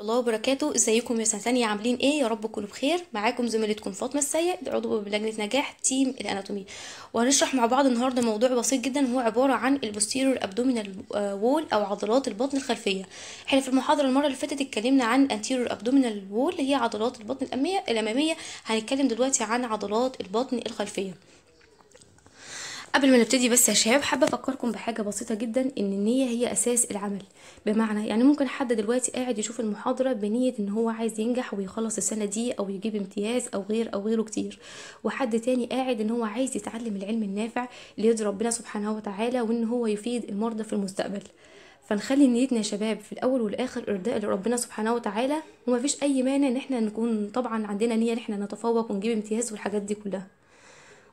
الله وبركاته ازيكم يا سنه ثانيه عاملين ايه يا رب كونوا بخير معاكم زميلتكم فاطمه السيد عضو بلجنه نجاح تيم الاناتومي وهنشرح مع بعض النهارده موضوع بسيط جدا هو عباره عن البوستيرور ابدومينال آه، وول او عضلات البطن الخلفيه احنا في المحاضره المره اللي فاتت اتكلمنا عن انتيرور ابدومينال وول اللي هي عضلات البطن الاماميه الاماميه هنتكلم دلوقتي عن عضلات البطن الخلفيه قبل ما نبتدي بس يا شباب حابه افكركم بحاجه بسيطه جدا ان النيه هي اساس العمل بمعنى يعني ممكن حد دلوقتي قاعد يشوف المحاضره بنيه ان هو عايز ينجح ويخلص السنه دي او يجيب امتياز او غير او غيره كتير وحد تاني قاعد ان هو عايز يتعلم العلم النافع اللي يرضي ربنا سبحانه وتعالى وان هو يفيد المرضى في المستقبل فنخلي نيتنا يا شباب في الاول والاخر ارضاء لربنا سبحانه وتعالى ومفيش اي مانع ان احنا نكون طبعا عندنا نيه ان احنا نتفوق ونجيب امتياز والحاجات دي كلها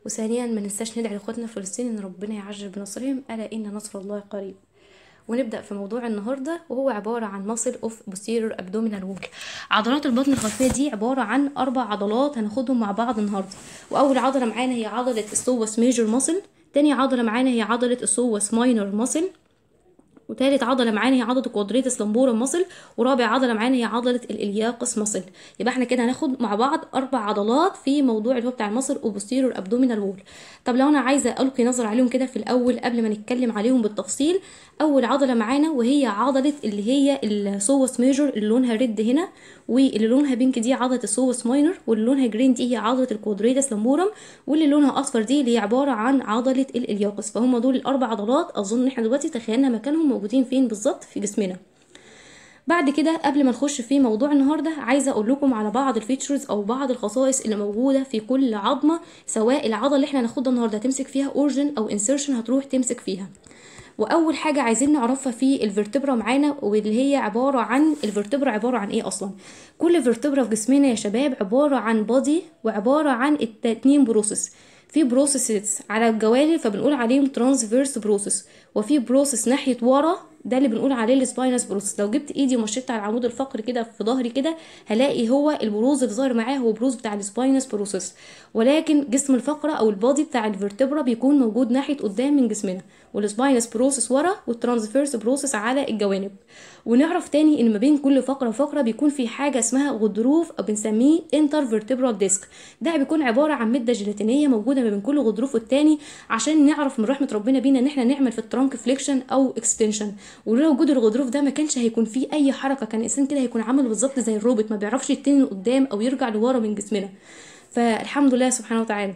وثانيا ما ننساش ندعي لاخواتنا فلسطين ان ربنا يعجل بنصرهم الا ان نصر الله قريب ونبدا في موضوع النهارده وهو عباره عن مصل اوف بوستيرور ابدومينال وول عضلات البطن الخلفيه دي عباره عن اربع عضلات هناخدهم مع بعض النهارده واول عضله معانا هي عضله السوس ميجور مصل تاني عضله معانا هي عضله السوس ماينور مصل وثالث عضله معانا هي عضله كوادريتس لامبور ماسل ورابع عضله معانا هي عضله الالياقس مصل يبقى احنا كده هناخد مع بعض اربع عضلات في موضوع اللي هو بتاع المصل وبوستيرور ابدومينال وول طب لو انا عايزه القي نظر عليهم كده في الاول قبل ما نتكلم عليهم بالتفصيل اول عضله معانا وهي عضله اللي هي السوس ميجور اللي لونها ريد هنا واللي لونها بينك دي عضله السوبس ماينر واللي لونها جرين دي هي عضله الكوادريتس لامبورم واللي لونها اصفر دي اللي هي عباره عن عضله الالياقس فهم دول الاربع عضلات اظن ان احنا دلوقتي تخيلنا مكانهم موجودين فين بالظبط في جسمنا بعد كده قبل ما نخش في موضوع النهارده عايزه اقول لكم على بعض الفيتشرز او بعض الخصائص اللي موجوده في كل عظمه سواء العضله اللي احنا هناخدها النهارده هتمسك فيها اورجن او انسيرشن هتروح تمسك فيها واول حاجه عايزين نعرفها في الفرتبرا معانا واللي هي عباره عن الفرتبرا عباره عن ايه اصلا كل فيرتبرا في جسمنا يا شباب عباره عن بودي وعباره عن اتنين بروسس في بروسيسز على الجوانب فبنقول عليهم ترانسفيرس بروسس وفي بروسس ناحيه ورا ده اللي بنقول عليه السباينس بروسس لو جبت ايدي ومشيت على العمود الفقري كده في ظهري كده هلاقي هو البروز اللي ظاهر معاه هو بروز بتاع السباينس بروسس ولكن جسم الفقره او البادي بتاع الفرتبرا بيكون موجود ناحيه قدام من جسمنا والسباينس بروسس ورا والترانسفيرس بروسس على الجوانب ونعرف تاني ان ما بين كل فقره وفقره بيكون في حاجه اسمها غضروف او بنسميه انتر فيرتبرال ديسك ده بيكون عباره عن ماده جيلاتينيه موجوده ما بين كل غضروف والتاني عشان نعرف من رحمه ربنا بينا ان احنا نعمل في الترانك فليكشن او اكستنشن ولولا وجود الغضروف ده ما كانش هيكون فيه اي حركه كان الانسان كده هيكون عامل بالظبط زي الروبوت ما بيعرفش يتني لقدام او يرجع لورا من جسمنا فالحمد لله سبحانه وتعالى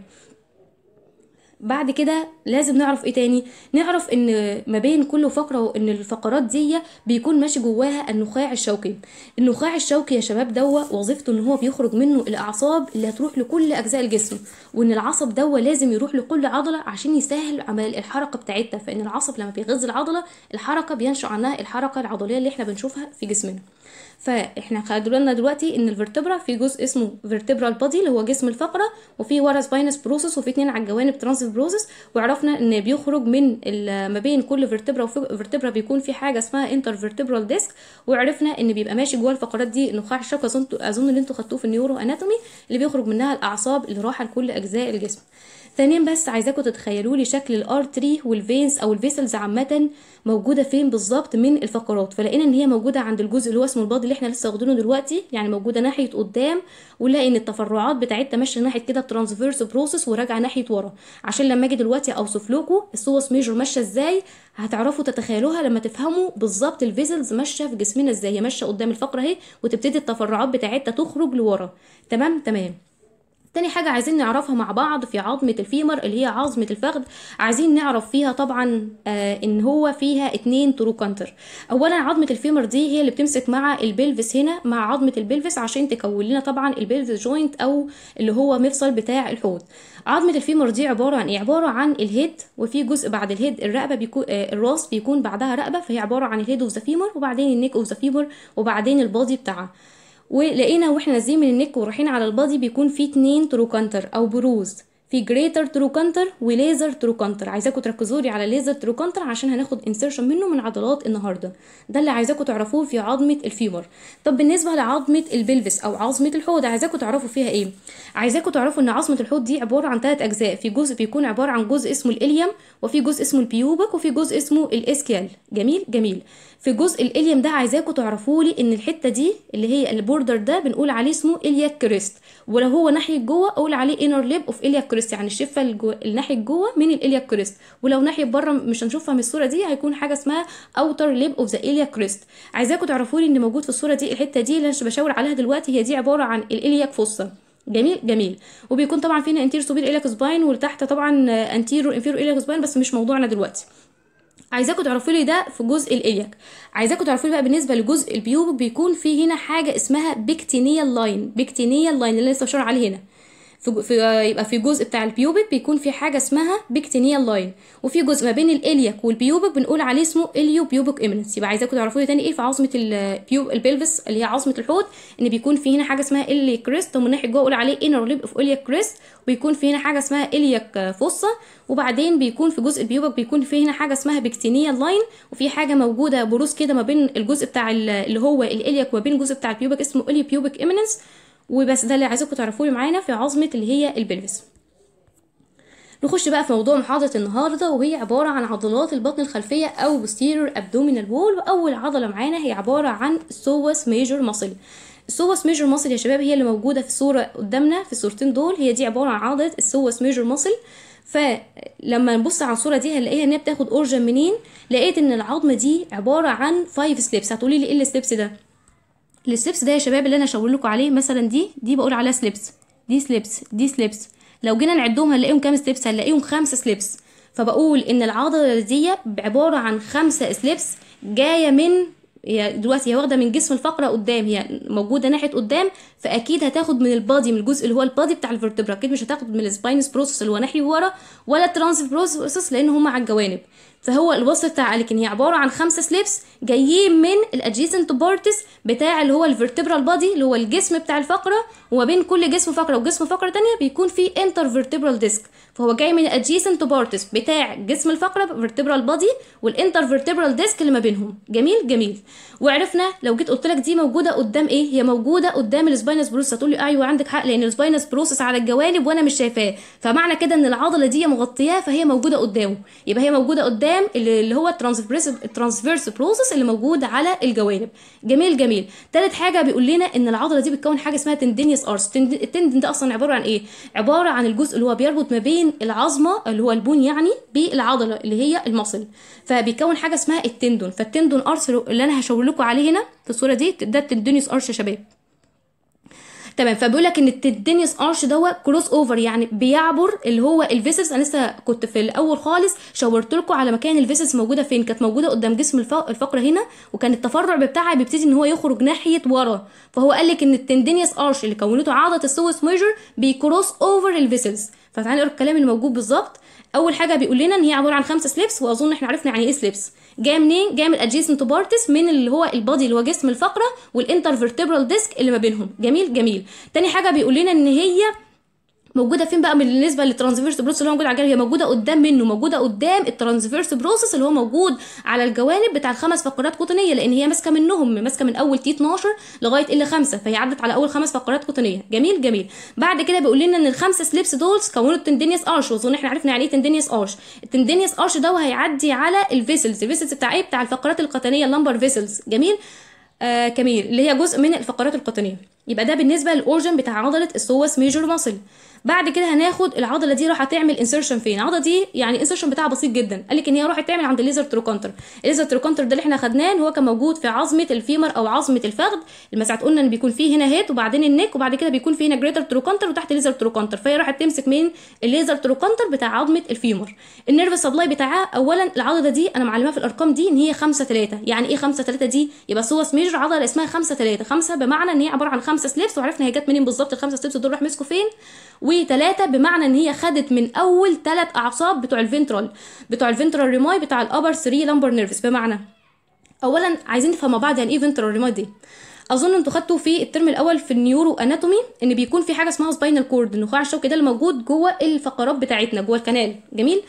بعد كده لازم نعرف ايه تاني نعرف ان ما بين كل فقره وان الفقرات دي بيكون ماشي جواها النخاع الشوكي النخاع الشوكي يا شباب دوا وظيفته ان هو بيخرج منه الاعصاب اللي هتروح لكل اجزاء الجسم وان العصب دوا لازم يروح لكل عضله عشان يسهل عمل الحركه بتاعتها فان العصب لما بيغذي العضله الحركه بينشأ عنها الحركه العضليه اللي احنا بنشوفها في جسمنا فاحنا قالوا دلوقتي ان الفرتبرا في جزء اسمه فيرتبرال بادي اللي هو جسم الفقره وفي ورا سباينس بروسس وفي اتنين على الجوانب ترانسف بروسس وعرفنا ان بيخرج من ما بين كل فيرتبرا وفيرتبرا بيكون في حاجه اسمها انتر فيرتبرال ديسك وعرفنا ان بيبقى ماشي جوه الفقرات دي نخاع الشوك اظن اللي انتوا خدتوه في النيورو اناتومي اللي بيخرج منها الاعصاب اللي راحه لكل اجزاء الجسم ثانيا بس عايزاكم تتخيلوا لي شكل الارتري والفينز او الفيسلز عامه موجوده فين بالظبط من الفقرات فلقينا ان هي موجوده عند الجزء اللي هو اسمه الباض اللي احنا لسه واخدينه دلوقتي يعني موجوده ناحيه قدام ونلاقي ان التفرعات بتاعتها ماشيه ناحيه كده ترانسفيرس بروسس وراجعه ناحيه ورا عشان لما اجي دلوقتي اوصف لكم السوس ميجر ماشيه ازاي هتعرفوا تتخيلوها لما تفهموا بالظبط الفيسلز ماشيه في جسمنا ازاي هي ماشيه قدام الفقره اهي وتبتدي التفرعات بتاعتها تخرج لورا تمام تمام تاني حاجة عايزين نعرفها مع بعض في عظمة الفيمر اللي هي عظمة الفخذ عايزين نعرف فيها طبعا آه ان هو فيها اتنين تروكانتر اولا عظمة الفيمر دي هي اللي بتمسك مع البلفس هنا مع عظمة البلفس عشان تكون لنا طبعا البلفس جوينت او اللي هو مفصل بتاع الحوض عظمة الفيمر دي عبارة عن ايه عبارة عن الهيد وفي جزء بعد الهيد الرقبة بيكون آه الراس بيكون بعدها رقبة فهي عبارة عن الهيد اوف ذا فيمر وبعدين النيك اوف ذا فيمر وبعدين البادي بتاعها ولقينا واحنا نازلين من النك ورايحين على البادي بيكون فيه اتنين تروكانتر او بروز في جريتر ترو وليزر ترو عايزاكم تركزوا لي على ليزر ترو عشان هناخد انسرشن منه من عضلات النهارده ده اللي عايزاكم تعرفوه في عظمه الفيمر طب بالنسبه لعظمه البلفس او عظمه الحوض عايزاكم تعرفوا فيها ايه عايزاكم تعرفوا ان عظمه الحوض دي عباره عن ثلاث اجزاء في جزء بيكون عباره عن جزء اسمه الاليم وفي جزء اسمه البيوبك وفي جزء اسمه الاسكيال جميل جميل في جزء الاليم ده عايزاكم تعرفوا لي ان الحته دي اللي هي البوردر ده بنقول عليه اسمه الياك كريست ولو هو ناحيه جوه اقول عليه انر ليب اوف الياك كورست يعني الشفه الجو... الناحيه جوه من الاليا كريست ولو ناحيه بره مش هنشوفها من الصوره دي هيكون حاجه اسمها اوتر ليب اوف ذا اليا كريست عايزاكم تعرفوا لي ان موجود في الصوره دي الحته دي اللي انا بشاور عليها دلوقتي هي دي عباره عن الاليا فوسا جميل جميل وبيكون طبعا فينا انتير سوبير اليك سباين ولتحت طبعا انتيرو انفيرو اليك سباين بس مش موضوعنا دلوقتي عايزاكم تعرفوا لي ده في جزء الاليك عايزاكم تعرفوا لي بقى بالنسبه لجزء البيوبك بيكون في هنا حاجه اسمها بيكتينيال لاين بيكتينيال لاين اللي لسه بشاور عليه هنا في, في يبقى في جزء بتاع البيوبك بيكون في حاجه اسمها بيكتينيال لاين وفي جزء ما بين الالياك والبيوبك بنقول عليه اسمه اليو بيوبك امينس يبقى عايزاكم تعرفوا تاني ايه في عظمه البيوب البلفس اللي هي عظمه الحوض ان بيكون في هنا حاجه اسمها الي كريست ومن ناحيه جوه اقول عليه انر ليب اوف الياك كريست وبيكون في هنا حاجه اسمها الياك فصه وبعدين بيكون في جزء البيوبك بيكون في هنا حاجه اسمها بيكتينيال لاين وفي حاجه موجوده بروز كده ما بين الجزء بتاع اللي هو الالياك وما بين الجزء بتاع البيوبك اسمه اليو بيوبك امينس وبس ده اللي عايزاكم تعرفوه لي معانا في عظمه اللي هي البلفس نخش بقى في موضوع محاضرة النهاردة وهي عبارة عن عضلات البطن الخلفية أو posterior abdominal wall وأول عضلة معانا هي عبارة عن psoas major muscle السوس ميجر ماسل يا شباب هي اللي موجوده في الصوره قدامنا في الصورتين دول هي دي عباره عن عضله السوس ميجر ماسل فلما نبص على الصوره دي هنلاقيها ان هي بتاخد اورجن منين لقيت ان العظمه دي عباره عن 5 سليبس هتقولي لي ايه السليبس ده السليبس ده يا شباب اللي انا هشاور لكم عليه مثلا دي دي بقول عليها سليبس دي سليبس دي سليبس لو جينا نعدهم هنلاقيهم كام سليبس هنلاقيهم خمسة سليبس فبقول ان العضله الرديه عباره عن خمسة سليبس جايه من هي دلوقتي هي واخده من جسم الفقره قدام هي موجوده ناحيه قدام فاكيد هتاخد من البادي من الجزء اللي هو البادي بتاع الفرتبرا اكيد مش هتاخد من السباينس بروسس اللي هو ناحيه ورا ولا الترانس بروسس لان هما على الجوانب فهو الوصف بتاع لكن هي عباره عن خمسه سليبس جايين من الادجيسنت بارتس بتاع اللي هو الفرتبرال البادي اللي هو الجسم بتاع الفقره وما بين كل جسم فقره وجسم فقره تانية بيكون في انتر فيرتبرال ديسك فهو جاي من adjacent to parts بتاع جسم الفقرة vertebral body والانترفيرتبرال ديسك اللي ما بينهم جميل جميل وعرفنا لو جيت قلت لك دي موجودة قدام ايه هي موجودة قدام السباينس بروسس هتقول لي ايوه عندك حق لان السباينس بروسس على الجوانب وانا مش شايفاه فمعنى كده ان العضلة دي مغطياه فهي موجودة قدامه يبقى هي موجودة قدام اللي هو الترانسفيرس بروسس اللي موجود على الجوانب جميل جميل تالت حاجة بيقول لنا ان العضلة دي بتكون حاجة اسمها تندينيوس ارس التندن ده اصلا عبارة عن ايه عبارة عن الجزء اللي هو بيربط ما بين بيكون العظمه اللي هو البون يعني بالعضله اللي هي المصل فبيكون حاجه اسمها التندون فالتندون ارس اللي انا هشاور لكم عليه هنا في الصوره دي ده التندونيس ارش يا شباب تمام فبيقول لك ان التندينيوس ارش دوت كروس اوفر يعني بيعبر اللي هو الفيسس انا لسه كنت في الاول خالص شاورت لكم على مكان الفيسس موجوده فين كانت موجوده قدام جسم الفقره هنا وكان التفرع بتاعها بيبتدي ان هو يخرج ناحيه ورا فهو قال لك ان التندينيوس ارش اللي كونته عضله السوس ميجر بيكروس اوفر الفيسس فتعالى نقرا الكلام الموجود بالظبط اول حاجه بيقول لنا ان هي عباره عن خمسه سليبس واظن احنا عرفنا يعني ايه سليبس جايه منين جايه من الادجيسنت بارتس من اللي هو البادي اللي هو جسم الفقره والانترفيرتبرال ديسك اللي ما بينهم جميل جميل تاني حاجه بيقول لنا ان هي موجوده فين بقى بالنسبه للترانزفيرس بروسس اللي هو موجود على الجانب هي موجوده قدام منه موجوده قدام الترانزفيرس بروسس اللي هو موجود على الجوانب بتاع الخمس فقرات قطنيه لان هي ماسكه منهم ماسكه من اول تي 12 لغايه ال 5 فهي عدت على اول خمس فقرات قطنيه جميل جميل بعد كده بيقول لنا ان الخمسه سليبس دول كونوا التندنيس ارش واظن احنا عرفنا يعني ايه تندنيس ارش التندنيس ارش ده هيعدي على الفيسلز الفيسلز بتاع ايه بتاع الفقرات القطنيه اللمبر فيسلز جميل آه كميل اللي هي جزء من الفقرات القطنيه يبقى ده بالنسبه للاورجن بتاع عضله السوس ميجور ماسل بعد كده هناخد العضله دي راح تعمل انسرشن فين العضله دي يعني انسرشن بتاعها بسيط جدا قال لك ان هي راح تعمل عند الليزر تروكونتر الليزر تروكونتر ده اللي احنا خدناه هو كان موجود في عظمه الفيمر او عظمه الفخذ المساعة قلنا ان بيكون فيه هنا هيت وبعدين النك وبعد كده بيكون فيه هنا جريتر تروكونتر وتحت ليزر تروكونتر فهي راح تمسك من الليزر تروكونتر بتاع عظمه الفيمر النيرف سبلاي بتاعها اولا العضله دي انا معلمها في الارقام دي ان هي 5 3 يعني ايه 5 3 دي يبقى سوس ميجر عضله اسمها 5 3 5 بمعنى ان هي عباره عن خمسه سليبس وعرفنا هي جت منين بالظبط الخمسه سليبس دول راح مسكوا فين وتلاتة بمعنى ان هي خدت من اول تلات اعصاب بتوع الفنترال بتوع الفنترال ريماي بتاع الابر ثري لامبر نيرفس بمعنى اولا عايزين نفهم مع بعض يعني ايه فنترال ريماي دي اظن انتوا خدتوا في الترم الاول في النيورو اناتومي ان بيكون في حاجه اسمها سباينال كورد النخاع الشوكي ده اللي موجود جوه الفقرات بتاعتنا جوه الكنال جميل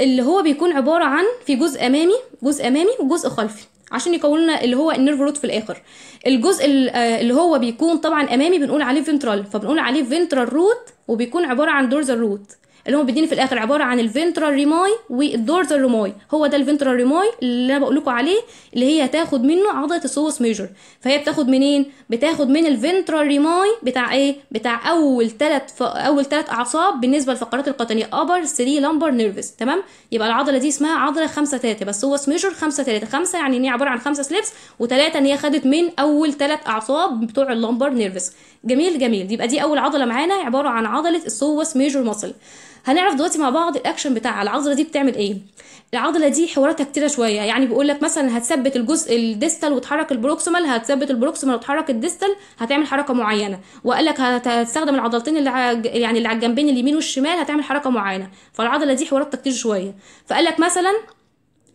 اللي هو بيكون عباره عن في جزء امامي جزء امامي وجزء خلفي عشان يكون لنا اللي هو النيرف روت في الاخر الجزء آه، اللي هو بيكون طبعا امامي بنقول عليه فنترال فبنقول عليه فنترال روت وبيكون عباره عن دورزال روت اللي هم بيديني في الاخر عباره عن الفنترال ريماي والدورزال ريماي هو ده الفنترال ريماي اللي انا بقول لكم عليه اللي هي هتاخد منه عضله السوس ميجر فهي بتاخد منين بتاخد من الفنترال ريماي بتاع ايه بتاع اول ثلاث ف... اول ثلاث اعصاب بالنسبه للفقرات القطنيه ابر 3 لامبر نيرفس تمام يبقى العضله دي اسمها عضله 5 3 بس هو ميجر 5 3 5 يعني ان هي عباره عن 5 سليبس و3 ان هي خدت من اول ثلاث اعصاب بتوع اللامبر نيرفس جميل جميل يبقى دي اول عضله معانا عباره عن عضله السوس ميجور ماسل هنعرف دلوقتي مع بعض الاكشن بتاع العضله دي بتعمل ايه العضله دي حواراتها كتيره شويه يعني بيقول لك مثلا هتثبت الجزء الديستال وتحرك البروكسيمال هتثبت البروكسيمال وتحرك الديستال هتعمل حركه معينه وقال لك هتستخدم العضلتين اللي يعني اللي على الجنبين اليمين والشمال هتعمل حركه معينه فالعضله دي حواراتها كتير شويه فقال لك مثلا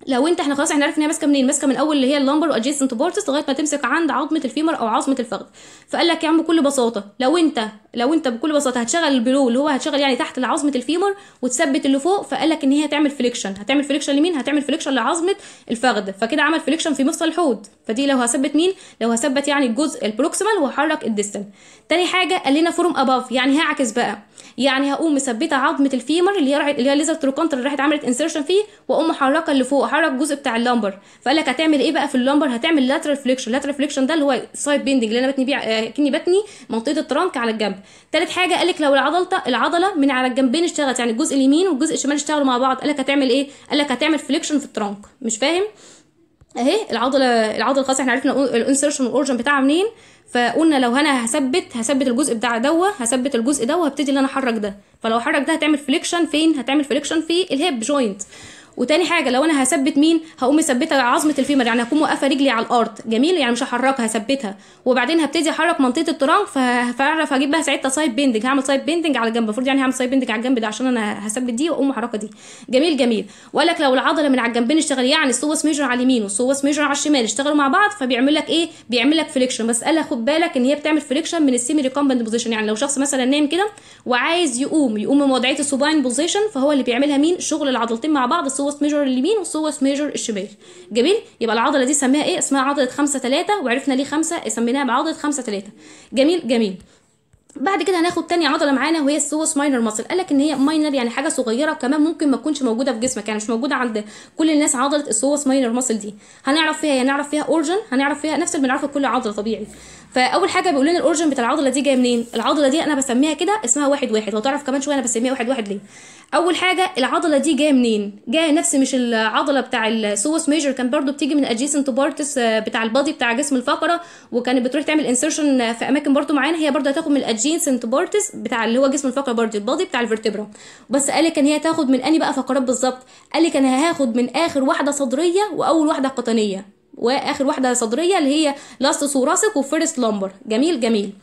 لو انت احنا خلاص احنا عرفنا هي ماسكه منين ماسكه من اول اللي هي اللامبر وادجيسنت بورتس لغايه ما تمسك عند عظمه الفيمر او عظمه الفخذ فقال لك يا عم بكل بساطه لو انت لو انت بكل بساطه هتشغل البلو اللي هو هتشغل يعني تحت عظمه الفيمر وتثبت اللي فوق فقال لك ان هي هتعمل فليكشن هتعمل فليكشن لمين هتعمل فليكشن لعظمه الفخذ فكده عمل فليكشن في مفصل الحوض فدي لو هثبت مين لو هثبت يعني الجزء البروكسيمال وهحرك الديستال تاني حاجه قال لنا فورم اباف يعني هعكس بقى يعني هقوم مثبته عظمه الفيمر اللي هي اللي هي الليزر اللي راحت عملت انسرشن فيه واقوم محركه لفوق بيحرك جزء بتاع اللامبر فقال لك هتعمل ايه بقى في اللامبر هتعمل لاترال فليكشن لاترال فليكشن ده اللي هو سايد بيندنج اللي انا بتني بيه آه، كني بتني منطقه الترنك على الجنب ثالث حاجه قال لك لو العضله العضله من على الجنبين اشتغلت يعني الجزء اليمين والجزء الشمال اشتغلوا مع بعض قال لك هتعمل ايه قال لك هتعمل فليكشن في الترنك مش فاهم اهي العضله العضله خلاص احنا عرفنا الانسرشن والاورجن بتاعها منين فقلنا لو انا هثبت هثبت الجزء بتاع دوه هثبت الجزء ده وهبتدي ان انا احرك ده فلو حرك ده هتعمل فليكشن فين هتعمل فليكشن في الهيب جوينت وتاني حاجه لو انا هثبت مين هقوم مثبته عظمه الفيمر يعني هكون واقفه رجلي على الارض جميل يعني مش هحركها هثبتها وبعدين هبتدي احرك منطقه الترنك فهعرف اجيب بقى ساعتها سايد بيندنج هعمل سايد بيندنج على جنب المفروض يعني هعمل سايد بيندنج على الجنب ده عشان انا هثبت دي واقوم محركه دي جميل جميل وقال لك لو العضله من على الجنبين اشتغل يعني السوس ميجر على اليمين والسوس ميجر على الشمال اشتغلوا مع بعض فبيعمل لك ايه بيعمل لك فليكشن مساله خد بالك ان هي بتعمل فليكشن من السيمي ريكومبند بوزيشن يعني لو شخص مثلا نايم كده وعايز يقوم يقوم من وضعيه السوباين بوزيشن فهو اللي بيعملها مين شغل العضلتين مع بعض والسوس ميجور اليمين والسوس ميجور الشمال جميل يبقى العضله دي سميها ايه اسمها عضله 5 3 وعرفنا ليه 5 سميناها بعضله 5 3 جميل جميل بعد كده هناخد تاني عضله معانا وهي السوس ماينر ماسل قال لك ان هي ماينر يعني حاجه صغيره وكمان ممكن ما تكونش موجوده في جسمك يعني مش موجوده عند كل الناس عضله السوس ماينر ماسل دي هنعرف فيها إيه؟ هنعرف فيها اورجن هنعرف فيها نفس اللي بنعرفه كل عضله طبيعي فاول حاجه بيقول لنا الاورجن بتاع العضله دي جايه منين العضله دي انا بسميها كده اسمها واحد واحد وتعرف كمان شويه انا بسميها واحد واحد ليه اول حاجه العضله دي جايه منين جايه نفس مش العضله بتاع السوس ميجر كان برضو بتيجي من ادجيسنت آه، بارتس بتاع البادي بتاع جسم الفقره وكانت بتروح تعمل انسرشن في اماكن برضو معينه هي برضو هتاخد من الادجيسنت بارتس بتاع اللي هو جسم الفقره برضو البادي بتاع الفرتبرا بس قال لي كان هي تاخد من اني بقى فقرات بالظبط قال لي انا هاخد من اخر واحده صدريه واول واحده قطنيه واخر واحده صدريه اللي هي لاست وراسك وفيرست لومبر جميل جميل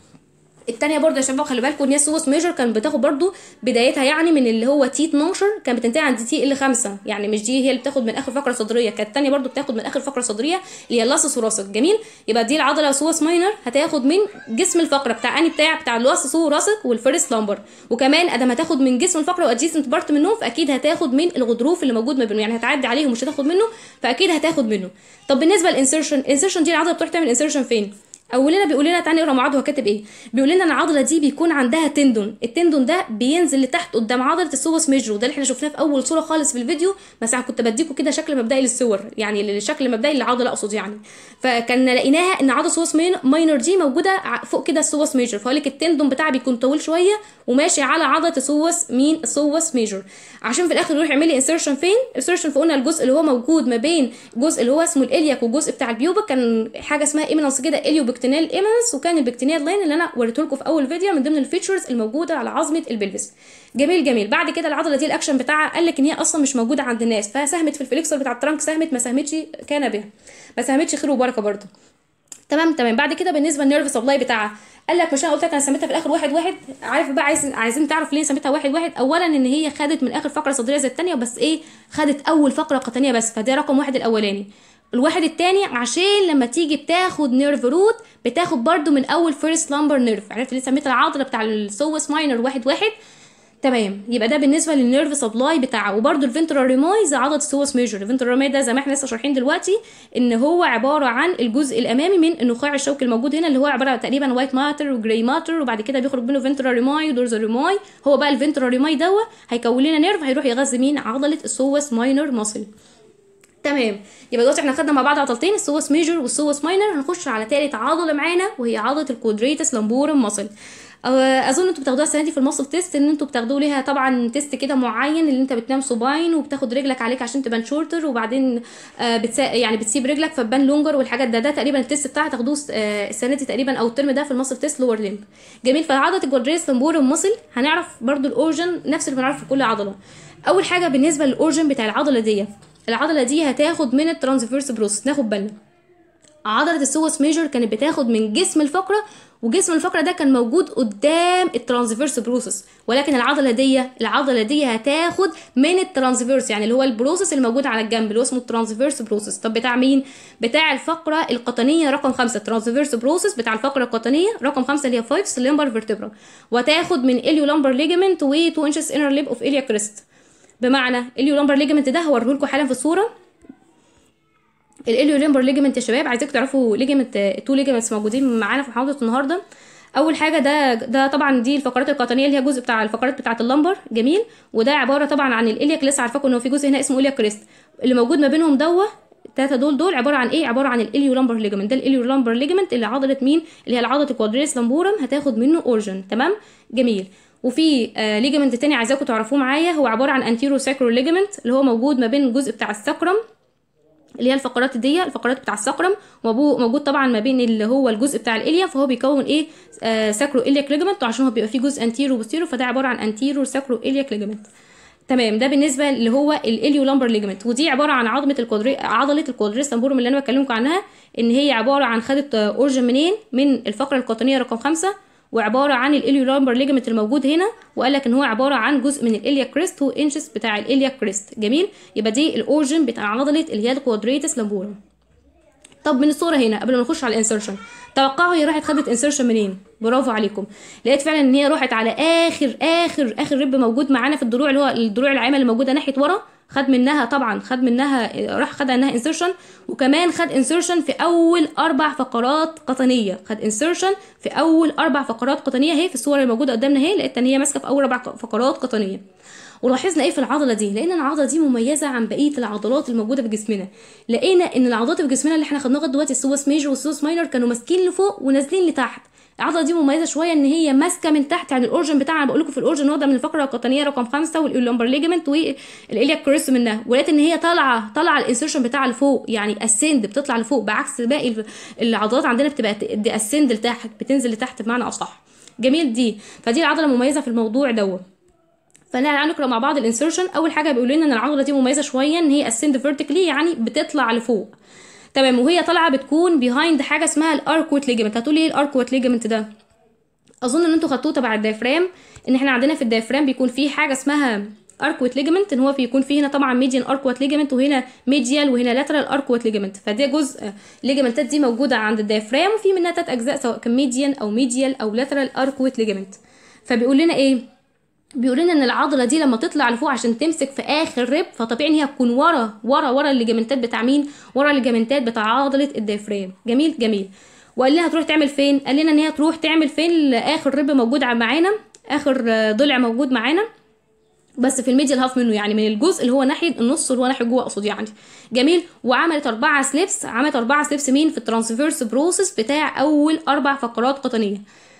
الثانيه برضه يا شباب خلي بالكم ان هي سوس ميجر كانت بتاخد برضه بدايتها يعني من اللي هو تي 12 كانت بتنتهي عند تي ال 5 يعني مش دي هي اللي بتاخد من اخر فقره صدريه كانت الثانيه برضه بتاخد من اخر فقره صدريه اللي هي اللصص وراسد جميل يبقى دي العضله سوس ماينر هتاخد من جسم الفقره بتاع اني بتاع بتاع اللصص وراسك والفيرست لامبر وكمان ادام هتاخد من جسم الفقره وادجيسنت بارت منهم فاكيد هتاخد من الغضروف اللي موجود ما بينهم يعني هتعدي عليهم مش هتاخد منه فاكيد هتاخد منه طب بالنسبه للانسرشن الانسرشن دي العضله بتروح تعمل انسرشن فين اولنا بيقول لنا تعالى نقرا مع بعض هو كاتب ايه بيقول لنا العضله دي بيكون عندها تندون التندون ده بينزل لتحت قدام عضله السوبس ميجر وده اللي احنا شفناه في اول صوره خالص في الفيديو بس انا كنت بديكم كده شكل مبدئي للصور يعني الشكل المبدئي للعضله اقصد يعني فكنا لقيناها ان عضله السوبس ماينر دي موجوده فوق كده السوبس ميجر فقال لك التندون بتاعها بيكون طويل شويه وماشي على عضله السوبس مين السوبس ميجر عشان في الاخر يروح يعمل لي انسيرشن فين انسيرشن فقلنا الجزء اللي هو موجود ما بين جزء اللي هو اسمه الالياك والجزء بتاع البيوبك كان حاجه اسمها ايمنس كده اليوبك البكتينيال ايمنس وكان البكتينيل لاين اللي انا وريته لكم في اول فيديو من ضمن الفيتشرز الموجوده على عظمه البلفس جميل جميل بعد كده العضله دي الاكشن بتاعها قال لك ان هي اصلا مش موجوده عند الناس فساهمت في الفليكسور بتاع الترنك ساهمت ما ساهمتش كان بها ما ساهمتش خير وبركه برده تمام تمام بعد كده بالنسبه للنيرف سبلاي بتاعها قال لك مش انا قلت لك انا سميتها في الاخر واحد واحد عارف بقى عايز عايزين تعرف ليه سميتها واحد واحد اولا ان هي خدت من اخر فقره صدريه زي الثانيه بس ايه خدت اول فقره قطنيه بس فده رقم واحد الاولاني الواحد التاني عشان لما تيجي بتاخد نيرف روت بتاخد برضو من اول فيرست لامبر نيرف عرفت اللي سميتها العضله بتاع السوس ماينر واحد واحد تمام يبقى ده بالنسبه للنيرف سبلاي بتاعه وبرده ريماي زي عضله السوس الفنترال ريماي ده زي ما احنا لسه شارحين دلوقتي ان هو عباره عن الجزء الامامي من النخاع الشوكي الموجود هنا اللي هو عباره عن تقريبا وايت ماتر وجراي ماتر وبعد كده بيخرج منه ريماي ودورز ريماي هو بقى ريماي دوت هيكون لنا نيرف هيروح يغذي مين عضله السوس ماينر ماسل تمام يبقى دلوقتي احنا خدنا مع بعض عضلتين السوس ميجور والسوس ماينر هنخش على تالت عضله معانا وهي عضله الكودريتس لامبور المصل اظن انتوا بتاخدوها السنه دي في المصل تيست ان انتوا بتاخدوا ليها طبعا تيست كده معين اللي انت بتنام سوباين وبتاخد رجلك عليك عشان تبان شورتر وبعدين آه، بتسا... يعني بتسيب رجلك فتبان لونجر والحاجات ده ده تقريبا التيست بتاعها تاخدوه آه، السنه دي تقريبا او الترم ده في المصل تيست لور ليمب جميل فعضله الجوادريس لامبور المصل هنعرف برده الاورجن نفس اللي بنعرفه في كل عضله اول حاجه بالنسبه للاورجن بتاع العضله ديت العضله دي هتاخد من الترانسفيرس بروسس ناخد بالنا عضله السوس ميجر كانت بتاخد من جسم الفقره وجسم الفقره ده كان موجود قدام الترانسفيرس بروسس ولكن العضله دي العضله دي هتاخد من الترانسفيرس يعني اللي هو البروسس الموجود على الجنب اللي هو اسمه الترانسفيرس بروسس طب بتاع مين بتاع الفقره القطنيه رقم 5 الترانسفيرس بروسس بتاع الفقره القطنيه رقم 5 اللي هي 5 سلمبر فيرتبرا وتاخد من اليو لامبر ليجمنت و 2 انشز انر ليب اوف اليا كريست بمعنى اليو لومبر ليجمنت ده هوريه لكم حالا في الصوره الاليو لومبر ليجمنت يا شباب عايزاكم تعرفوا ليجمنت تو ليجمنتس موجودين معانا في محاضره النهارده اول حاجه ده ده طبعا دي الفقرات القطنيه اللي هي جزء بتاع الفقرات بتاعه اللمبر جميل وده عباره طبعا عن الالياك لسه عارفاكم ان هو في جزء هنا اسمه اليا كريست اللي موجود ما بينهم دوه التلاته دول دول عباره عن ايه عباره عن الاليو لامبر ليجمنت ده الاليو لامبر ليجمنت اللي عضله مين اللي هي عضله الكوادريس لامبورم هتاخد منه اورجن تمام جميل وفي ليجمنت آه، تاني عايزاكم تعرفوه معايا هو عباره عن انتيرو ساكرو ليجمنت اللي هو موجود ما بين الجزء بتاع السكرم اللي هي الفقرات دي الفقرات بتاع السكرم موجود طبعا ما بين اللي هو الجزء بتاع الاليا فهو بيكون ايه ساكرو الياك ليجمنت وعشان هو بيبقى فيه جزء انتيرو وبوستيرو فده عباره عن انتيرو ساكرو الياك ليجمنت تمام ده بالنسبه اللي هو الاليو لامبر ليجمنت ودي عباره عن عظمه الكودري عضله الكوادريس اللي انا بكلمكم عنها ان هي عباره عن خدت اورجن آه، منين من الفقره القطنيه رقم 5 وعباره عن الاليولامبر ليجمنت الموجود هنا وقال لك ان هو عباره عن جزء من الاليا كريست هو انشس بتاع الاليا كريست جميل يبقى دي الاورجن بتاع عضله اللي هي الكوادريتس لامبورا طب من الصوره هنا قبل ما نخش على الانسرشن توقعوا هي راحت خدت انسرشن منين برافو عليكم لقيت فعلا ان هي راحت على اخر اخر اخر رب موجود معانا في الدروع اللي هو الدروع العامه اللي موجوده ناحيه ورا خد منها طبعا خد منها راح خد عنها انسرشن وكمان خد انسرشن في اول اربع فقرات قطنيه خد انسرشن في اول اربع فقرات قطنيه اهي في الصور الموجوده قدامنا اهي لقيت ان هي ماسكه في اول اربع فقرات قطنيه ولاحظنا ايه في العضله دي لان العضله دي مميزه عن بقيه العضلات الموجوده في جسمنا لقينا ان العضلات في جسمنا اللي احنا خدناها دلوقتي السوس ميجر والسوس ماينر كانوا ماسكين لفوق ونازلين لتحت العضله دي مميزه شويه ان هي ماسكه من تحت يعني الاورجن بتاعها بقول لكم في الاورجن واخده من الفقره القطنيه رقم 5 واللومبر ليجمنت والاليك كريس منها ولكن ان هي طالعه طالعه الانسيرشن بتاعها لفوق يعني اسند بتطلع لفوق بعكس باقي العضلات عندنا بتبقى دي اسند لتحت بتنزل لتحت بمعنى اصح جميل دي فدي العضله مميزه في الموضوع دوت نقرا مع بعض الانسيرشن اول حاجه بيقول لنا ان العضله دي مميزه شويه ان هي اسند فيرتيكلي يعني بتطلع لفوق تمام وهي طالعه بتكون بيهايند حاجه اسمها الاركوت ليجمنت هتقولي ايه الاركوت ليجمنت ده اظن ان انتوا خدتوه تبع الدايفرام ان احنا عندنا في الدايفرام بيكون في حاجه اسمها اركوت ليجمنت ان هو بيكون فيه هنا طبعا ميديان اركوت ليجمنت وهنا ميديال وهنا لاترال اركوت ليجمنت فده جزء ليجمنتات دي موجوده عند الدايفرام وفي منها تلات اجزاء سواء كان ميديان او ميديال او لاترال اركوت ليجمنت فبيقول لنا ايه بيقول لنا ان العضله دي لما تطلع لفوق عشان تمسك في اخر رب فطبيعي ان هي تكون ورا ورا ورا الليجامنتات بتاع مين ورا الليجامنتات بتاع عضله الدايفرام جميل جميل وقال لها تروح تعمل فين قال لنا ان هي تروح تعمل فين اخر رب موجود معانا اخر ضلع موجود معانا بس في الميديال هاف منه يعني من الجزء اللي هو ناحيه النص اللي هو ناحيه جوه اقصد يعني جميل وعملت اربعه سليبس عملت اربعه سليبس مين في الترانسفيرس بروسس بتاع اول اربع فقرات قطنيه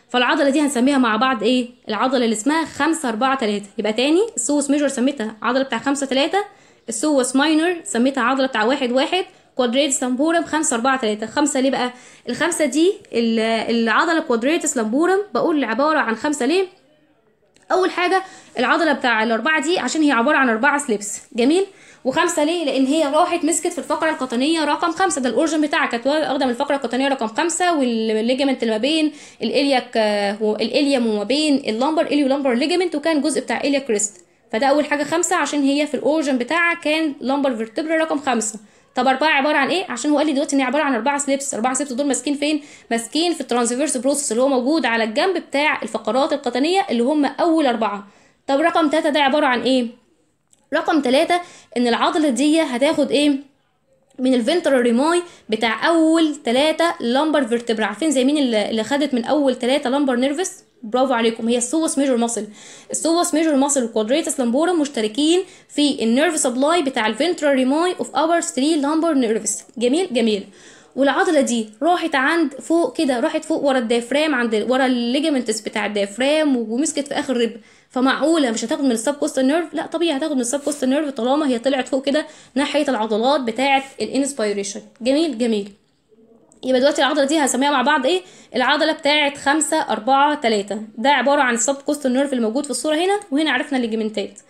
فالعضله دي هنسميها مع بعض ايه العضله اللي اسمها 5 4 3 يبقى تاني السوس ميجور سميتها عضله بتاع 5 3 السوس ماينر سميتها عضله بتاع 1 1 كوادريتس لامبورم 5 4 3 5 ليه بقى الخمسه دي العضله كوادريتس لامبورم بقول عباره عن خمسه ليه اول حاجه العضله بتاع الاربعه دي عشان هي عباره عن اربعه سليبس جميل وخمسه ليه لان هي راحت مسكت في الفقره القطنيه رقم خمسة ده الاورجن بتاعها كانت واخده من الفقره القطنيه رقم خمسة والليجمنت اللي ما بين الالياك آه، الاليم وما بين اللمبر اليو لمبر ليجمنت وكان جزء بتاع الياك كريست فده اول حاجه خمسة عشان هي في الاورجن بتاعها كان لمبر فيرتبرا رقم خمسة طب أربعة عبارة عن إيه عشان هو قال لي دلوقتي إن هي عبارة عن أربعة سليبس أربعة سليبس دول ماسكين فين ماسكين في الترانزفيرس بروسس اللي هو موجود على الجنب بتاع الفقرات القطنية اللي هم أول أربعة طب رقم تلاتة ده عبارة عن إيه رقم تلاتة إن العضلة دي هتاخد إيه من الفنترال ريماي بتاع اول ثلاثة لامبر فيرتبرا عارفين زي مين اللي خدت من اول ثلاثة لامبر نيرفس برافو عليكم هي السوس ميجور ماسل السوس ميجور ماسل والكوادريتس لامبورا مشتركين في النيرف سبلاي بتاع الفنترال ريماي اوف اور 3 لامبر نيرفس جميل جميل والعضله دي راحت عند فوق كده راحت فوق ورا الدافرام عند ورا الليجمنتس بتاع الدافرام ومسكت في اخر رب فمعقوله مش هتاخد من السب كوستال نيرف لا طبيعي هتاخد من السب كوستال نيرف طالما هي طلعت فوق كده ناحيه العضلات بتاعه الانسبيريشن جميل جميل يبقى دلوقتي العضله دي هنسميها مع بعض ايه العضله بتاعه 5 4 3 ده عباره عن السب كوستال نيرف الموجود في الصوره هنا وهنا عرفنا الليجمنتات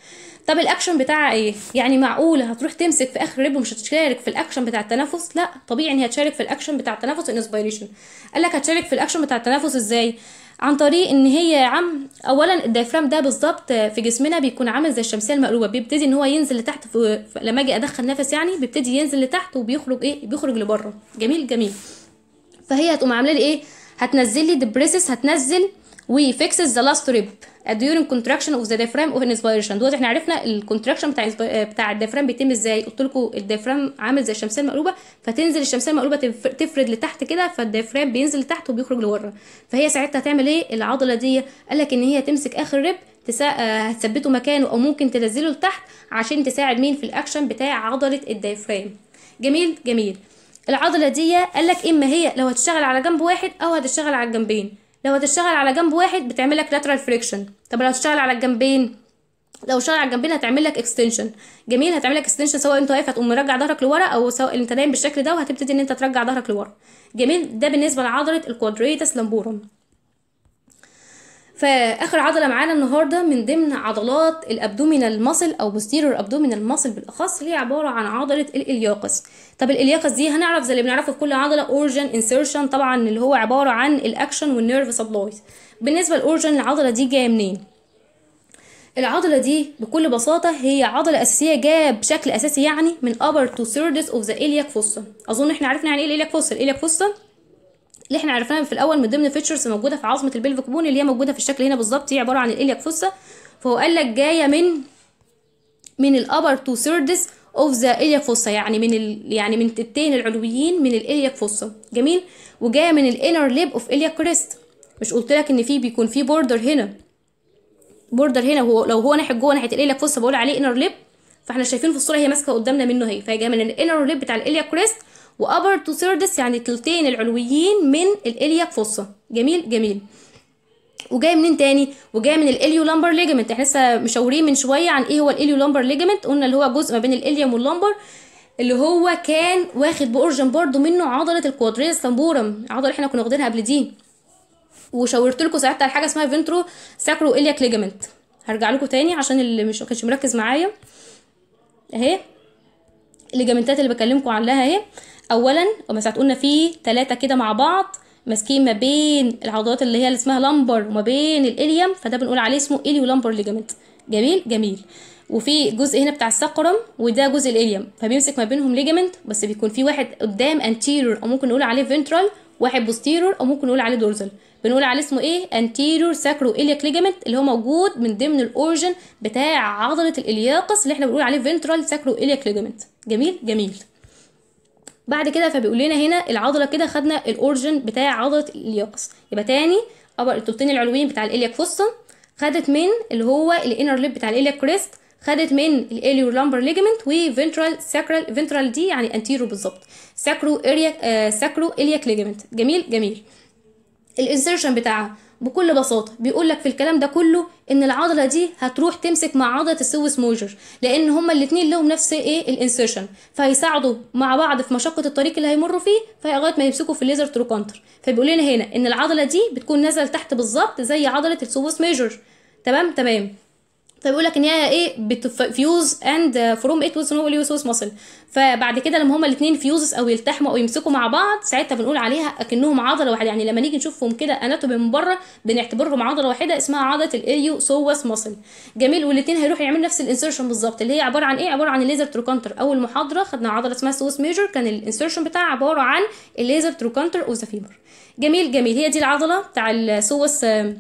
طب الاكشن بتاعها ايه يعني معقوله هتروح تمسك في اخر رجل ومش هتشارك في الاكشن بتاع التنفس لا طبيعي ان هي هتشارك في الاكشن بتاع التنفس انسبيريشن قال لك هتشارك في الاكشن بتاع التنفس ازاي عن طريق ان هي يا عم اولا الدايفرام ده بالظبط في جسمنا بيكون عامل زي الشمسيه المقلوبه بيبتدي ان هو ينزل لتحت في لما اجي ادخل نفس يعني بيبتدي ينزل لتحت وبيخرج ايه بيخرج لبره جميل جميل فهي هتقوم عامله لي ايه هتنزل لي ديبريسس هتنزل وي فيكسز ذا لاست ريب during كونتراكشن اوف ذا ديفرام اوف انسبيريشن دوت احنا عرفنا الكونتراكشن بتاع آه، بتاع الديفرام بيتم ازاي قلت لكم الديفرام عامل زي الشمسيه المقلوبه فتنزل الشمسيه المقلوبه تفرد لتحت كده فالديفرام بينزل لتحت وبيخرج لورا فهي ساعتها هتعمل ايه العضله دي قال لك ان هي تمسك اخر ريب تسا... آه، هتثبته مكانه او ممكن تنزله لتحت عشان تساعد مين في الاكشن بتاع عضله الديفرام جميل جميل العضله دي قال لك اما هي لو هتشتغل على جنب واحد او هتشتغل على الجنبين لو هتشتغل على جنب واحد بتعمل لك lateral friction طب لو هتشتغل على الجنبين لو شغل على الجنبين هتعمل لك اكستنشن جميل هتعمل لك اكستنشن سواء انت واقف هتقوم مرجع ظهرك لورا او سواء انت نايم بالشكل ده وهتبتدي ان انت ترجع ظهرك لورا جميل ده بالنسبه لعضله الكوادريتس لامبورم فاخر عضله معانا النهارده من ضمن عضلات الابدومينال ماسل او بوستيرور ابدومينال ماسل بالاخص هي عباره عن عضله الالياقس طب الالياقس دي هنعرف زي اللي بنعرفه في كل عضله اورجن انسرشن طبعا اللي هو عباره عن الاكشن والنيرف سبلايز بالنسبه للاورجن العضله دي جايه منين العضلة دي بكل بساطة هي عضلة أساسية جاية بشكل أساسي يعني من upper to thirds of the iliac fossa أظن إحنا عرفنا يعني إيه الإلياك فوسا الإلياك فوسا اللي احنا عرفناها في الاول من ضمن فيتشرز موجوده في عظمه البلفيك بون اللي هي موجوده في الشكل هنا بالظبط هي عباره عن الالياك فوسا فهو قال لك جايه من من الابر تو ثيردز اوف ذا الياك فوسا يعني من ال... يعني من التين العلويين من الالياك فوسا جميل وجايه من الانر ليب اوف الياك كريست مش قلت لك ان في بيكون في بوردر هنا بوردر هنا هو لو هو ناحيه جوه ناحيه الالياك فوسا بقول عليه انر ليب فاحنا شايفين في الصوره هي ماسكه قدامنا منه اهي فهي جايه من الانر ليب بتاع الالياك كريست وابر تو سيردس يعني التلتين العلويين من الالياك فوسا جميل جميل وجاي منين تاني وجاي من الاليو لامبر ليجمنت احنا لسه مشاورين من شويه عن ايه هو الاليو لامبر ليجمنت قلنا اللي هو جزء ما بين الاليوم واللامبر اللي هو كان واخد باورجن برضو منه عضله الكوادريس لامبورم عضله احنا كنا واخدينها قبل دي وشاورت لكم ساعتها على حاجه اسمها فينترو ساكرو اليك ليجمنت هرجع لكم تاني عشان اللي مش كانش مركز معايا اهي الليجمنتات اللي بكلمكم عنها اهي اولا وما ساعه قلنا فيه ثلاثه كده مع بعض ماسكين ما بين العضلات اللي هي اللي اسمها لامبر وما بين الاليم فده بنقول عليه اسمه اليو لامبر ليجامنت جميل جميل وفي جزء هنا بتاع الساقرم وده جزء الاليم فبيمسك ما بينهم ليجامنت بس بيكون في واحد قدام انتيرور او ممكن نقول عليه فنترال واحد بوستيرور او ممكن نقول عليه دورزل بنقول عليه اسمه ايه انتيرور ساكرو الياك ليجامنت اللي هو موجود من ضمن الاورجن بتاع عضله الالياقس اللي احنا بنقول عليه فنترال ساكرو الياك ليجامنت جميل جميل بعد كده فبيقول لنا هنا العضله كده خدنا الاورجن بتاع عضله الياقص يبقى تاني ابر الطوبتين العلويين بتاع الالياك فوسا خدت من اللي هو الانر ليب بتاع الالياك كريست خدت من الاليور لامبر ليجمنت وفنترال ساكرال فنترال دي يعني انتيرو بالظبط ساكرو اريا آه ساكرو اليك ليجمنت جميل جميل الانسيرشن بتاعها بكل بساطه بيقول لك في الكلام ده كله ان العضله دي هتروح تمسك مع عضله السويس موجر لان هما الاثنين لهم نفس ايه الانسيرشن فهيساعدوا مع بعض في مشقه الطريق اللي هيمروا فيه لغايه ما يمسكوا في الليزر تروكانتر فبيقول لنا هنا ان العضله دي بتكون نازله تحت بالظبط زي عضله السويس ميجر تمام تمام فبيقول لك ان هي ايه بتفيوز اند فروم ات ويز نو ليوس ماسل فبعد كده لما هما الاثنين فيوزز او يلتحموا او يمسكوا مع بعض ساعتها بنقول عليها اكنهم عضله واحده يعني لما نيجي نشوفهم كده اناتومي من بره بنعتبرهم عضله واحده اسمها عضله الايو سوس ماسل جميل والاثنين هيروحوا يعملوا نفس الانسيرشن بالظبط اللي هي عباره عن ايه عباره عن الليزر تروكانتر اول محاضره خدنا عضله اسمها سوس ميجر كان الانسيرشن بتاعها عباره عن الليزر تروكانتر اوف ذا فيمر جميل جميل هي دي العضله بتاع السوس آه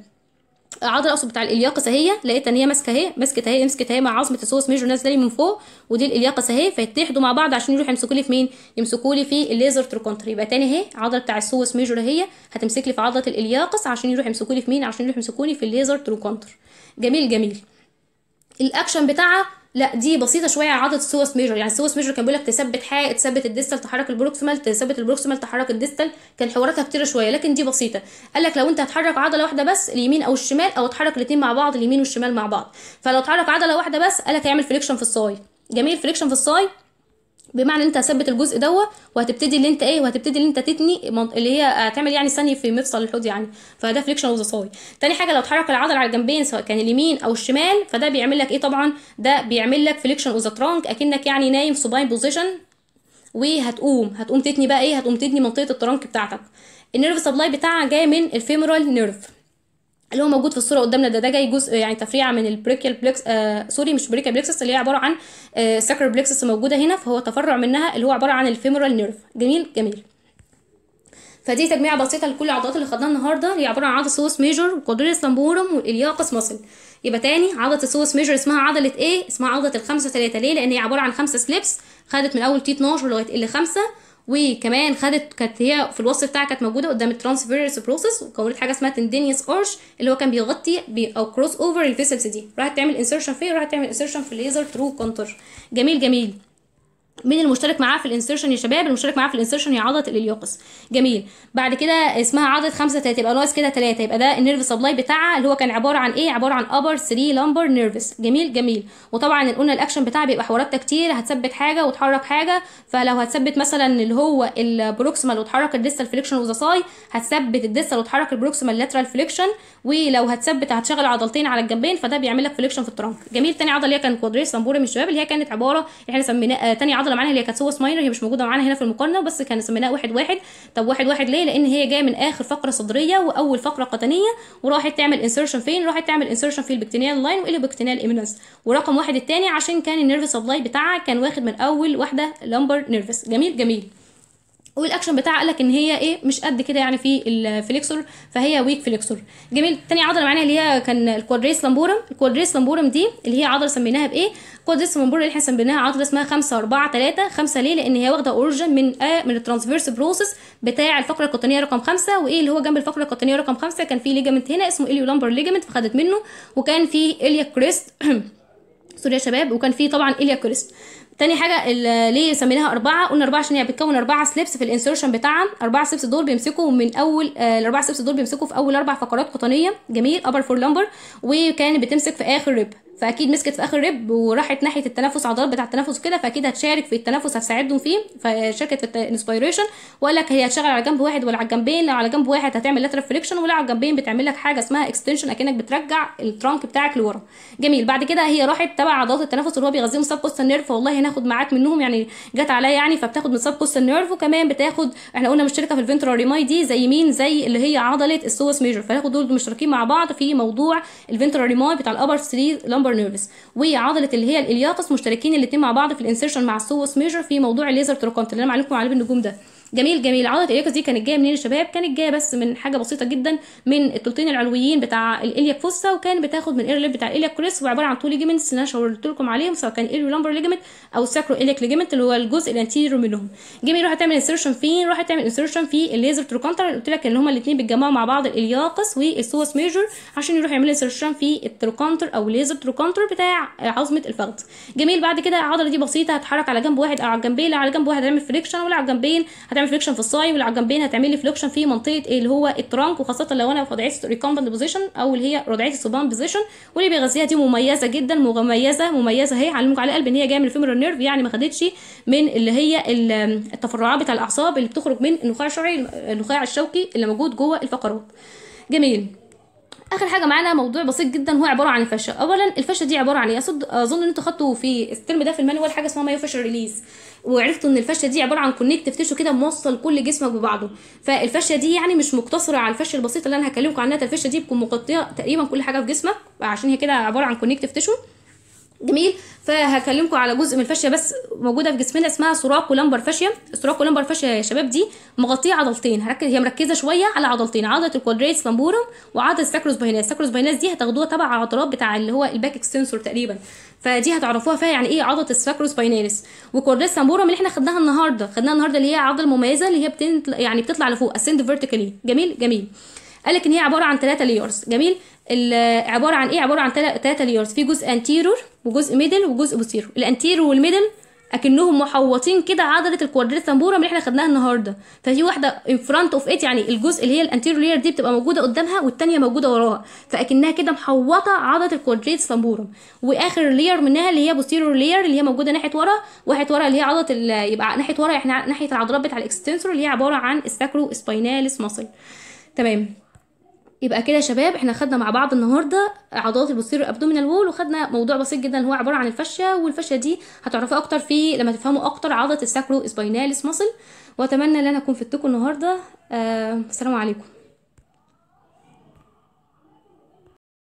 عضله اقصد بتاع الالياقس اهي لقيت ان هي ماسكه اهي مسكت اهي مسكت اهي مع عظمه السوس ميجور نازله لي من فوق ودي الالياقس اهي فيتحدوا مع بعض عشان يروحوا يمسكوا لي في مين يمسكوا لي في الليزر تروكونتر يبقى تاني اهي عضله بتاع السوس ميجور اهي هتمسك لي في عضله الالياقس عشان يروحوا يمسكوا لي في مين عشان يروحوا يمسكوني في الليزر تروكونتر جميل جميل الاكشن بتاعها لا دي بسيطه شويه على عضله السوس ميجر يعني السوس ميجر كان بيقول لك تثبت حاجه تثبت الديستال تحرك البروكسيمال تثبت البروكسيمال تحرك الديستال كان حواراتها كتير شويه لكن دي بسيطه قال لك لو انت هتحرك عضله واحده بس اليمين او الشمال او تحرك الاثنين مع بعض اليمين والشمال مع بعض فلو تحرك عضله واحده بس قال لك هيعمل فليكشن في الصاي جميل فليكشن في الصاي بمعنى ان انت هتثبت الجزء دوت وهتبتدي اللي انت ايه وهتبتدي اللي انت تتني اللي هي هتعمل يعني ثاني في مفصل الحوض يعني فده فليكشن اوف ذا ساي تاني حاجه لو اتحرك العضله على الجنبين سواء كان اليمين او الشمال فده بيعمل لك ايه طبعا ده بيعمل لك فليكشن اوف ذا ترانك اكنك يعني نايم سوباين بوزيشن وهتقوم هتقوم تتني بقى ايه هتقوم تتني منطقه الترانك بتاعتك النيرف سبلاي بتاعها جاي من الفيمورال نيرف اللي هو موجود في الصوره قدامنا ده ده جاي جزء يعني تفريعه من البريكيال بلكس آه سوري مش بريكيال بلكسس اللي هي عباره عن آه ساكر بلكسس موجوده هنا فهو تفرع منها اللي هو عباره عن الفيمورال نيرف جميل جميل فدي تجميعة بسيطة لكل العضلات اللي خدناها النهاردة هي عبارة عن عضلة سوس ميجور والكوادريلس لامبورم والإلياقس ماسل يبقى تاني عضلة السوس ميجور اسمها عضلة ايه اسمها عضلة الخمسة ثلاثه ليه لأن هي عبارة عن خمسة سليبس خدت من أول تي 12 لغاية ال 5 وكمان خدت كانت هي في الوصف بتاعها كانت موجوده قدام الترانسفيرس بروسس وكونت حاجه اسمها تندينيوس ارش اللي هو كان بيغطي بي او كروس اوفر الفيسلز دي راحت تعمل انسرشن فين راحت تعمل انسرشن في الليزر ترو كونتر جميل جميل مين المشترك معاه في الانسرشن يا شباب المشترك معاه في الانسرشن هي عضله الاليوكس جميل بعد كده اسمها عضله 5 3 يبقى ناقص كده 3 يبقى ده النيرف سبلاي بتاعها اللي هو كان عباره عن ايه عباره عن ابر 3 لامبر نيرفس جميل جميل وطبعا قلنا الاكشن بتاعها بيبقى حوارات كتير هتثبت حاجه وتحرك حاجه فلو هتثبت مثلا اللي هو البروكسيمال وتحرك الديستال فليكشن وذا ساي هتثبت الديستال وتحرك البروكسيمال لاترال فليكشن ولو هتثبت هتشغل عضلتين على الجنبين فده بيعمل لك فليكشن في الترنك جميل تاني عضله اللي هي كانت كوادريس لامبورم الشباب اللي هي كانت عباره احنا سميناها تاني عضله معانا اللي هي كانت سوس ماينر هي مش موجوده معانا هنا في المقارنه بس كان سميناها واحد واحد طب واحد واحد ليه لان هي جايه من اخر فقره صدريه واول فقره قطنيه وراحت تعمل انسرشن فين راحت تعمل انسرشن في البكتينيال لاين والبكتيريال ايمينس ورقم واحد الثاني عشان كان النيرف سبلاي بتاعها كان واخد من اول واحده لامبر نيرفس جميل جميل والاكشن بتاعها قال لك ان هي ايه مش قد كده يعني في الفليكسور فهي ويك فليكسور جميل تاني عضله معانا اللي هي كان الكوادريس لامبورم الكوادريس لامبورم دي اللي هي عضله سميناها بايه كوادريس لامبورم اللي احنا سميناها عضله اسمها 5 4 3 5 ليه لان هي واخده اوريجن من آه من الترانسفيرس بروسس بتاع الفقره القطنيه رقم 5 وايه اللي هو جنب الفقره القطنيه رقم 5 كان في ليجامنت هنا اسمه اليو لامبر ليجامنت فخدت منه وكان في اليا كريست سوريا شباب وكان في طبعا إليا كوليس تاني حاجة ليه سميناها أربعة قلنا أربعة عشان هي بتكون أربعة سليبس في الانسيرشن بتاعها أربعة سليبس دول بيمسكوا من أول آه، الأربعة سليبس دول بيمسكوا في أول أربع فقرات قطنية جميل أبر فور لمبر وكان بتمسك في آخر ريب فاكيد مسكت في اخر ريب وراحت ناحيه التنفس عضلات بتاع التنفس كده فاكيد هتشارك في التنفس هتساعدهم فيه فشاركت في الانسبيريشن وقال لك هي هتشتغل على جنب واحد ولا على الجنبين لو على جنب واحد هتعمل لاتر فريكشن ولو على الجنبين بتعمل لك حاجه اسمها اكستنشن اكنك بترجع الترانك بتاعك لورا جميل بعد كده هي راحت تبع عضلات التنفس اللي هو بيغذيهم سب كوست نيرف والله هناخد معاك منهم يعني جت عليا يعني فبتاخد من سب كوست نيرف وكمان بتاخد احنا قلنا مشتركه في الفنترال ريماي دي زي مين زي اللي هي عضله السوس ميجر فناخد دول مشتركين مع بعض في موضوع الفنترال ريماي بتاع الابر 3 لامبر نيرفس وعضله اللي هي الالياقس مشتركين الاثنين مع بعض في الانسيرشن مع السوس ميجر في موضوع الليزر تروكونت اللي انا معلمكم عليه بالنجوم ده جميل جميل عضله الالياكوس دي كانت جايه منين يا شباب كانت جايه بس من حاجه بسيطه جدا من التلتين العلويين بتاع الالياك فوسا وكان بتاخد من الايرليب بتاع الالياك كريس وعباره عن تو ليجمنتس اللي انا شاورت لكم عليهم سواء كان ايريو لامبر ليجمنت او ساكرو الياك ليجمنت اللي هو الجزء الانتيريور منهم جميل روح تعمل انسيرشن فين روح تعمل انسيرشن في الليزر تروكانتر قلت لك ان هما الاثنين بيتجمعوا مع بعض الالياقس والسوس ميجر عشان يروح يعمل انسيرشن في التروكونتر او الليزر تروكونتر بتاع عظمه الفخذ جميل بعد كده العضله دي بسيطه هتحرك على جنب واحد او على جنبين على جنب واحد هتعمل فريكشن ولا على جنبين هتعمل فليكشن في الصاي واللي على الجنبين هتعمل لي فليكشن في منطقه إيه، اللي هو الترانك وخاصه لو انا في وضعيه ريكومبند بوزيشن او اللي هي وضعيه السوبان بوزيشن واللي بيغذيها دي مميزه جدا مميزه مميزه اهي علموك على القلب ان هي جايه من الفيمورال نيرف يعني ما خدتش من اللي هي التفرعات بتاع الاعصاب اللي بتخرج من النخاع الشعري النخاع الشوكي اللي موجود جوه الفقرات جميل اخر حاجه معانا موضوع بسيط جدا هو عباره عن الفشه اولا الفشه دي عباره عن ايه اظن ان انتوا خدتوا في الترم ده في المانيوال حاجه اسمها مايو فشر ريليز وعرفتوا ان الفاشيه دي عباره عن كونكتيف تيشو كده موصل كل جسمك ببعضه فالفاشيه دي يعني مش مقتصره على الفاشيه البسيطه اللي انا هكلمكم عنها الفاشيه دي بتكون مغطيه تقريبا كل حاجه في جسمك عشان هي كده عباره عن كونكتيف تيشو جميل فهكلمكم على جزء من الفاشيه بس موجوده في جسمنا اسمها سوراكو لمبر فاشيا سوراكو لمبر فاشيا يا شباب دي مغطيه عضلتين هركز هي مركزه شويه على عضلتين عضله الكوادريتس لامبورم وعضله الساكروس باينس الساكروس باينس دي هتاخدوها تبع عضلات بتاع اللي هو الباك اكستنسور تقريبا فدي هتعرفوها فيها يعني ايه عضله الساكروس باينس وكوادريتس لامبورم اللي احنا خدناها النهارده خدناها النهارده اللي هي عضله مميزه اللي هي بتنطلع يعني بتطلع لفوق اسند فيرتيكالي جميل جميل قالك ان هي عباره عن ثلاثه ليرز جميل عباره عن ايه عباره عن 3 ليرز في جزء انتيرور وجزء ميدل وجزء بوستيرو الانتيرو والميدل اكنهم محوطين كده عضله الكوادريت تامبورا اللي احنا خدناها النهارده ففي واحده ان فرونت اوف ات يعني الجزء اللي هي الانتيرو لير دي بتبقى موجوده قدامها والثانيه موجوده وراها فاكنها كده محوطه عضله الكوادريت تامبورا واخر لير منها اللي هي بوستيريور لير اللي هي موجوده ناحيه ورا واحد ورا اللي هي عضله يبقى ناحيه ورا احنا يعني ناحيه العضلات بتاع الاكستنسور اللي هي عباره عن الساكرو سبايناليس ماسل تمام يبقى كده يا شباب احنا خدنا مع بعض النهارده عضلات البوستيريور ابدومينال وول وخدنا موضوع بسيط جدا هو عباره عن الفشه والفشه دي هتعرفوا اكتر في لما تفهموا اكتر عضله الساكرو اسباينالس ماسل واتمنى ان انا اكون فدتكم النهارده آه السلام عليكم